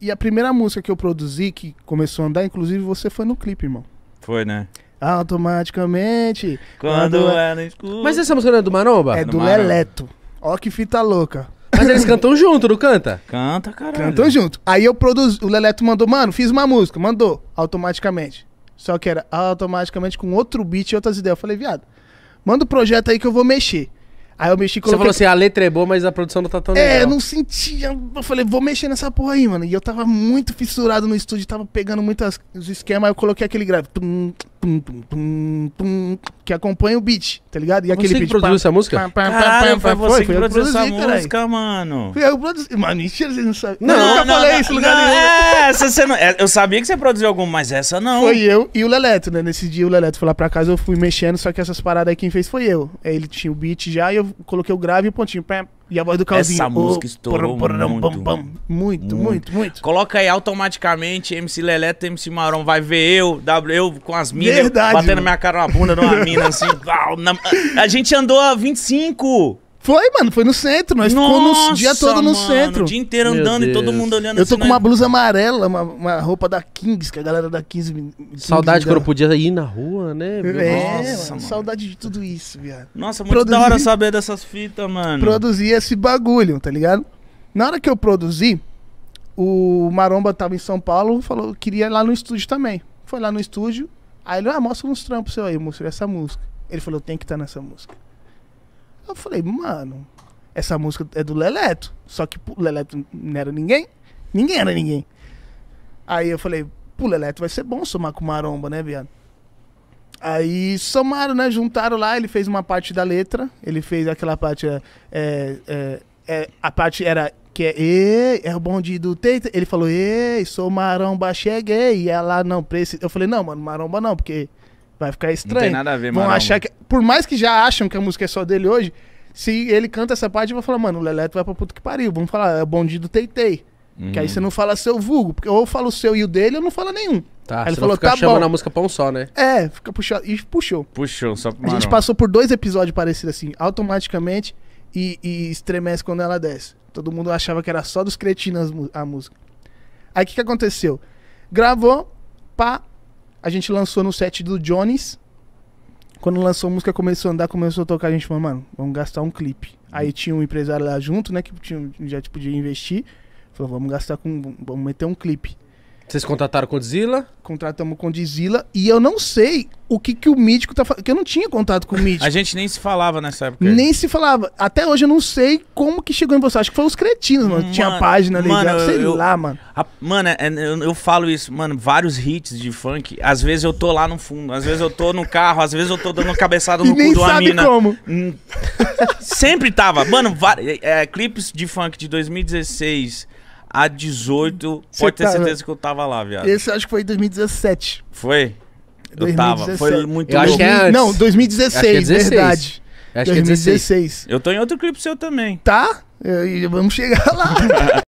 E a primeira música que eu produzi, que começou a andar, inclusive você foi no clipe, irmão. Foi, né? Automaticamente. Quando, quando é Mas essa música não é do Maromba? É, é do, do Leleto. Ó que fita louca. Mas eles cantam junto, não canta? Canta, caralho. Cantam junto. Aí eu produzi, o Leleto mandou, mano, fiz uma música, mandou, automaticamente. Só que era automaticamente com outro beat e outras ideias. Eu falei, viado, manda o um projeto aí que eu vou mexer. Aí eu mexi com. Você falou assim, a letra é boa, mas a produção não tá tão é, legal. É, eu não sentia. Eu falei, vou mexer nessa porra aí, mano. E eu tava muito fissurado no estúdio, tava pegando muitos esquemas, aí eu coloquei aquele grave. Tum, tum, tum, que acompanha o beat, tá ligado? E você aquele você beat. produziu essa música? Pá, pá, Caralho, foi você foi, que produziu essa música, mano. eu produzi. Mano, mentira, vocês não sabem. Não, eu nunca não, falei não, isso em lugar nenhum. É, essa você não. É, eu sabia que você produziu alguma, mas essa não. Foi eu e o Leleto, né? Nesse dia o Leleto foi lá pra casa, eu fui mexendo, só que essas paradas aí quem fez foi eu. Aí ele tinha o beat já e eu coloquei o grave e o pontinho. Pé, e a voz do Calzinho. Essa música estourou muito. Muito, muito, muito, Coloca aí automaticamente MC Leleto, MC Marom, vai ver eu, eu com as minas, Verdade, batendo minha cara na bunda numa mina assim. a gente andou a 25. Foi, mano, foi no centro. Nós ficamos ficou no dia todo mano, no centro. O dia inteiro andando e todo mundo olhando. Eu tô assim, com né? uma blusa amarela, uma, uma, roupa da Kings, que a galera da Kings. Me, Saudade quando eu podia ir na rua, né? É, Nossa, mano. saudade de tudo isso, viado. Nossa, muito produzi, da hora saber dessas fitas, mano. Produzi esse bagulho, tá ligado? Na hora que eu produzi, o Maromba tava em São Paulo, falou que queria ir lá no estúdio também. Foi lá no estúdio, aí ele, ah, mostra uns trampos seu aí, eu mostrei essa música. Ele falou, tem que estar tá nessa música. Eu falei, mano, essa música é do Leleto. Só que o Leleto não era ninguém. Ninguém era ninguém. Aí eu falei, pô, Leleto vai ser bom somar com Maromba, né, viado? Aí somaram, né? Juntaram lá, ele fez uma parte da letra, ele fez aquela parte. É, é, é, é a parte era que é é o bonde do teito Ele falou, ei, sou maromba, cheguei. E ela não precisa. Eu falei, não, mano, maromba não, porque Vai ficar estranho. Não tem nada a ver, Vão mano. achar que. Por mais que já acham que a música é só dele hoje, se ele canta essa parte, vão falar, mano, o Leleto vai pra puta que pariu. Vamos falar, é o bonde do Teitei. Uhum. Que aí uhum. você não fala seu vulgo. Porque ou eu falo o seu e o dele, ou não fala nenhum. Tá, aí ele falou, fica tá chamando bom. a música pra um só, né? É, fica puxando. E puxou. Puxou, só pro A gente passou por dois episódios parecidos assim, automaticamente, e, e, estremece quando ela desce. Todo mundo achava que era só dos cretinos a música. Aí o que, que aconteceu? Gravou, pá, a gente lançou no set do Jones. Quando lançou a música, começou a andar, começou a tocar, a gente falou, mano, vamos gastar um clipe. Aí tinha um empresário lá junto, né, que tinha, já tipo, podia investir. Falou, vamos gastar com. Vamos meter um clipe. Vocês contrataram com Dizila? Contratamos com Dizila. E eu não sei o que, que o Mítico tá falando. Que eu não tinha contato com o Mítico. A gente nem se falava nessa época. Nem se falava. Até hoje eu não sei como que chegou em você. Acho que foi os cretinos, mano. mano tinha a página ali, mano, sei eu, lá, mano. A, mano, é, é, eu, eu, falo isso, mano, vários hits de funk. Às vezes eu tô lá no fundo, às vezes eu tô no carro, às vezes eu tô dando cabeçada no e cu de uma mina. Como. Hum. Sempre tava. Mano, é, é, clipes de funk de 2016 a 18, Cê pode ter tá, certeza né? que eu tava lá, viado. Esse acho que foi em 2017. Foi? Eu tava, foi muito é Eu acho que é antes. Não, 2016, acho que é 16. verdade. Acho 2016. que é 2016. Eu tô em outro clipe seu também. Tá? E vamos chegar lá.